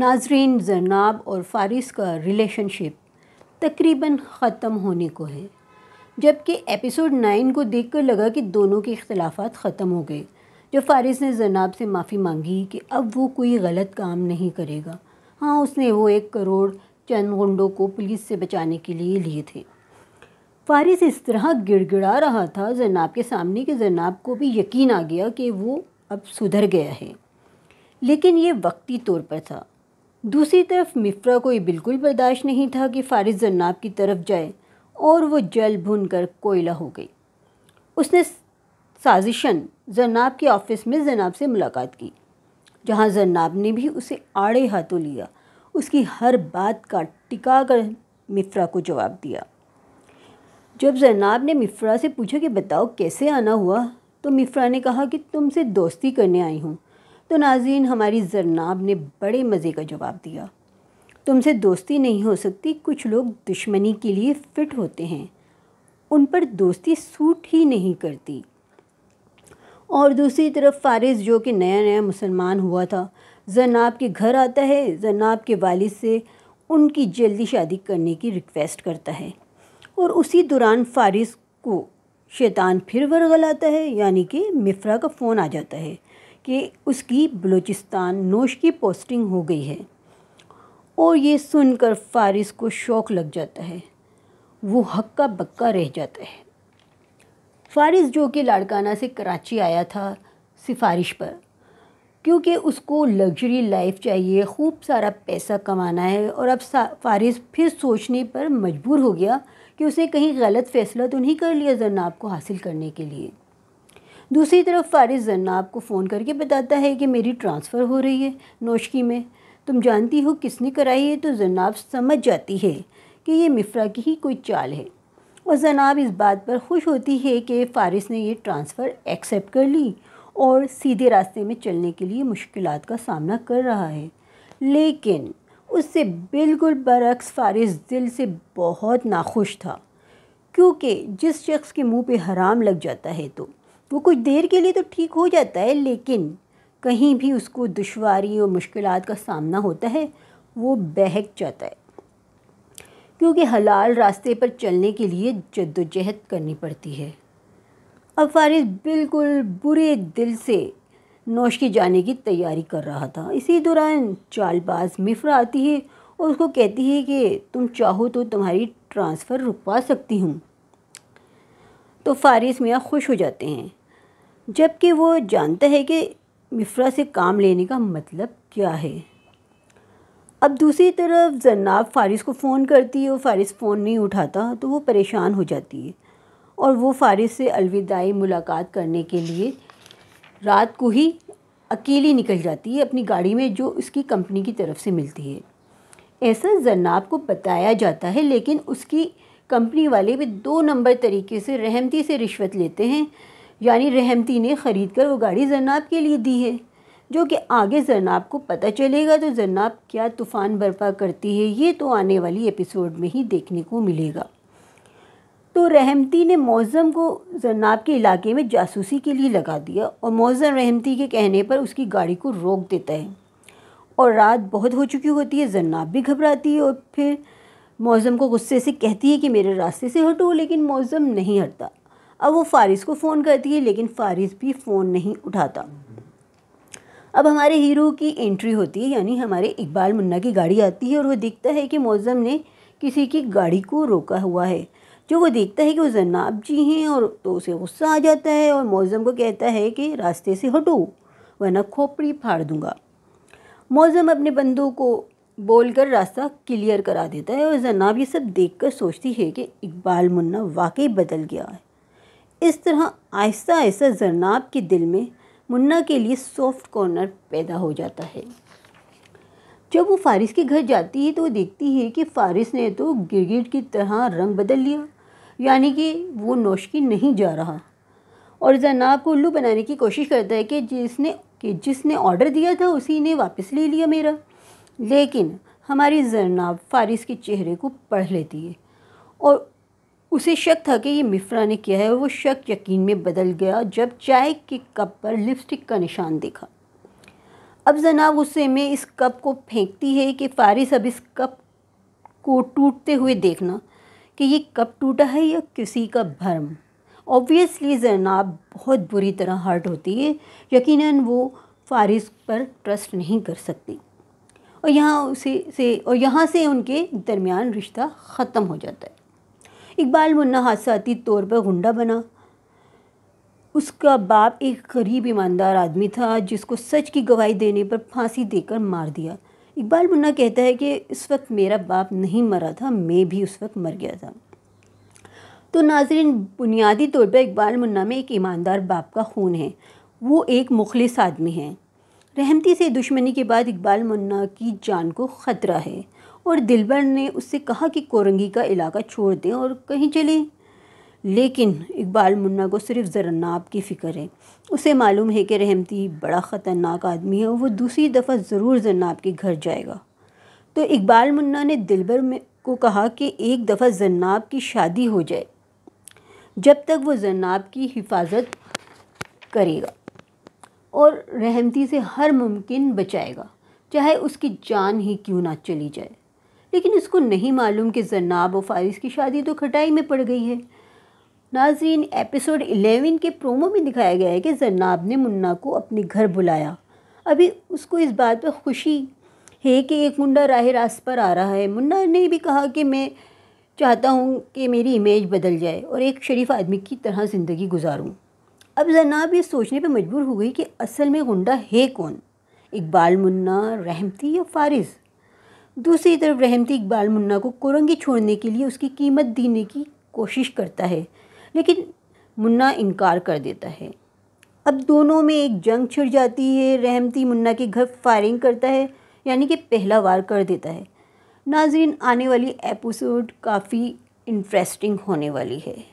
नाजरीन जरनाब और फारिस का रिलेशनशिप तकरीबन ख़त्म होने को है जबकि एपिसोड नाइन को देखकर लगा कि दोनों के अख्तलाफ़ ख़त्म हो गए जब फारिस ने जरनाब से माफ़ी मांगी कि अब वो कोई गलत काम नहीं करेगा हाँ उसने वो एक करोड़ चंद गुंडों को पुलिस से बचाने के लिए लिए थे फारिस इस तरह गिड़गिड़ा रहा था जरनाब के सामने कि जरनाब को भी यकीन आ गया कि वो अब सुधर गया है लेकिन ये वक्ती तौर पर था दूसरी तरफ मिफ्रा को ये बिल्कुल बर्दाश्त नहीं था कि फ़ारिस जन्नाब की तरफ जाए और वो जल भुन कर कोयला हो गई उसने साजिशन जन्नाब के ऑफिस में जनाब से मुलाकात की जहाँ जन्नाब ने भी उसे आड़े हाथों लिया उसकी हर बात का टिका कर मिफ्रा को जवाब दिया जब जनाब ने मिफ्रा से पूछा कि बताओ कैसे आना हुआ तो मिफ्रा ने कहा कि तुमसे दोस्ती करने आई हूँ तो नाजीन हमारी जरनाब ने बड़े मज़े का जवाब दिया तुमसे दोस्ती नहीं हो सकती कुछ लोग दुश्मनी के लिए फ़िट होते हैं उन पर दोस्ती सूट ही नहीं करती और दूसरी तरफ फारिस जो कि नया नया मुसलमान हुआ था जरनाब के घर आता है जरनाब के वालिद से उनकी जल्दी शादी करने की रिक्वेस्ट करता है और उसी दौरान फ़ारिस को शैतान फिर वर्गल आता है यानी कि मिफ्रा का फ़ोन आ जाता है कि उसकी बलूचिस्तान नोश की पोस्टिंग हो गई है और ये सुनकर फारिस को शौक लग जाता है वो हक्का बक्का रह जाता है फारिस जो कि लाड़काना से कराची आया था सिफारिश पर क्योंकि उसको लग्जरी लाइफ चाहिए खूब सारा पैसा कमाना है और अब फारिस फिर सोचने पर मजबूर हो गया कि उसने कहीं गलत फ़ैसला तो नहीं कर लिया जरनाब को हासिल करने के लिए दूसरी तरफ फारिज जन्ना आपको फ़ोन करके बताता है कि मेरी ट्रांसफ़र हो रही है नौशकी में तुम जानती हो किसने कराई है तो जनाब समझ जाती है कि ये मिफ्रा की ही कोई चाल है और जनाब इस बात पर खुश होती है कि फारिस ने ये ट्रांसफ़र एक्सेप्ट कर ली और सीधे रास्ते में चलने के लिए मुश्किल का सामना कर रहा है लेकिन उससे बिल्कुल बरक्स फारिस दिल से बहुत नाखुश था क्योंकि जिस शख्स के मुंह पे हराम लग जाता है तो वो कुछ देर के लिए तो ठीक हो जाता है लेकिन कहीं भी उसको दुश्वारी और मुश्किल का सामना होता है वो बहक जाता है क्योंकि हलाल रास्ते पर चलने के लिए जद्दोजहद करनी पड़ती है अब फारिस बिल्कुल बुरे दिल से नौश के जाने की तैयारी कर रहा था इसी दौरान चालबाज मिफ्रा आती है और उसको कहती है कि तुम चाहो तो तुम्हारी ट्रांसफ़र रुकवा सकती हूँ तो फारिस मियाँ खुश हो जाते हैं जबकि वो जानता है कि मिफ्रा से काम लेने का मतलब क्या है अब दूसरी तरफ जन्नाब फारिस को फ़ोन करती है और फारिस फ़ोन नहीं उठाता तो वो परेशान हो जाती है और वो फारिस से अलविदाई मुलाकात करने के लिए रात को ही अकेली निकल जाती है अपनी गाड़ी में जो उसकी कंपनी की तरफ से मिलती है ऐसा जन्नाब को बताया जाता है लेकिन उसकी कंपनी वाले भी दो नंबर तरीके से रहमती से रिश्वत लेते हैं यानी रहमती ने ख़रीद कर वो गाड़ी जरनाब के लिए दी है जो कि आगे जरनाब को पता चलेगा तो जरनाब क्या तूफ़ान बर्पा करती है ये तो आने वाली एपिसोड में ही देखने को मिलेगा तो रहमती ने मौज़म को जरनाब के इलाके में जासूसी के लिए लगा दिया और मौज़म रहमती के कहने पर उसकी गाड़ी को रोक देता है और रात बहुत हो चुकी होती है जरनाब भी घबराती है और फिर मौज़म को गुस्से से कहती है कि मेरे रास्ते से हटो लेकिन मौज़म नहीं हटता अब वो फारिस को फ़ोन करती है लेकिन फारिस भी फ़ोन नहीं उठाता अब हमारे हीरो की एंट्री होती है यानी हमारे इकबाल मुन्ना की गाड़ी आती है और वो देखता है कि मौजम ने किसी की गाड़ी को रोका हुआ है जो वो देखता है कि वो जनाब जी हैं और तो उसे गुस्सा आ जाता है और मौजम को कहता है कि रास्ते से हटो वरना खोपड़ी फाड़ दूँगा मौजम अपने बंदों को बोलकर रास्ता क्लियर करा देता है और जनाब ये सब देखकर सोचती है कि इकबाल मुन्ना वाकई बदल गया है इस तरह आहिस्ता आहिस्ता जरनाब के दिल में मुन्ना के लिए सॉफ्ट कॉर्नर पैदा हो जाता है जब वो फारिस के घर जाती है तो देखती है कि फारिस ने तो गिरगिट की तरह रंग बदल लिया यानी कि वो नौशकी नहीं जा रहा और जनाब को उल्लू बनाने की कोशिश करता है कि जिसने कि जिसने ऑर्डर दिया था उसी ने वापस ले लिया मेरा लेकिन हमारी जरनाब फारिस के चेहरे को पढ़ लेती है और उसे शक था कि ये मिफ्रा ने किया है वो शक यकीन में बदल गया जब चाय के कप पर लिपस्टिक का निशान देखा अब जनाब गुस्से में इस कप को फेंकती है कि फारिस अब इस कप को टूटते हुए देखना कि ये कप टूटा है या किसी का भरम ऑब्वियसली जनाब बहुत बुरी तरह हर्ट होती है यकीनन वो फारिस पर ट्रस्ट नहीं कर सकती और यहाँ उसे से और यहाँ से उनके दरमियान रिश्ता ख़त्म हो जाता है इकबाल मुन्ना हादसाती तौर पर गुंडा बना उसका बाप एक गरीब ईमानदार आदमी था जिसको सच की गवाही देने पर फांसी देकर मार दिया इकबाल मुन्ना कहता है कि इस वक्त मेरा बाप नहीं मरा था मैं भी उस वक्त मर गया था तो नाजरीन बुनियादी तौर पर इकबाल मुन्ना में एक ईमानदार बाप का खून है वो एक मुखलिस आदमी है रहमती से दुश्मनी के बाद इकबाल मुन्ना की जान को ख़तरा है और दिलबर ने उससे कहा कि कोरंगी का इलाका छोड़ दें और कहीं चलें लेकिन इकबाल मुन्ना को सिर्फ जरन्नाब की फ़िक्र है उसे मालूम है कि रहमती बड़ा ख़तरनाक आदमी है और वो दूसरी दफ़ा ज़रूर जरनाब के घर जाएगा तो इकबाल मुन्ना ने दिलबर में को कहा कि एक दफ़ा जरनाब की शादी हो जाए जब तक वो जरनाब की हिफाजत करेगा और रहमती से हर मुमकिन बचाएगा चाहे उसकी जान ही क्यों ना चली जाए लेकिन इसको नहीं मालूम कि जन्नाब और फारिस की शादी तो खटाई में पड़ गई है नाजरीन एपिसोड 11 के प्रोमो में दिखाया गया है कि जन्नाब ने मुन्ना को अपने घर बुलाया अभी उसको इस बात पर खुशी है कि एक मुंडा राह रास्त पर आ रहा है मुन्ना ने भी कहा कि मैं चाहता हूँ कि मेरी इमेज बदल जाए और एक शरीफ आदमी की तरह ज़िंदगी गुजारूँ अब जनाब ये सोचने पर मजबूर हो गई कि असल में गुंडा है कौन इकबाल मुन्ना रहमती या फारिज़ दूसरी तरफ रहमती इकबाल मुन्ना को कुरंगी छोड़ने के लिए उसकी कीमत देने की कोशिश करता है लेकिन मुन्ना इनकार कर देता है अब दोनों में एक जंग छिड़ जाती है रहमती मुन्ना के घर फायरिंग करता है यानी कि पहला वार कर देता है नाजरीन आने वाली एपिसोड काफ़ी इंटरेस्टिंग होने वाली है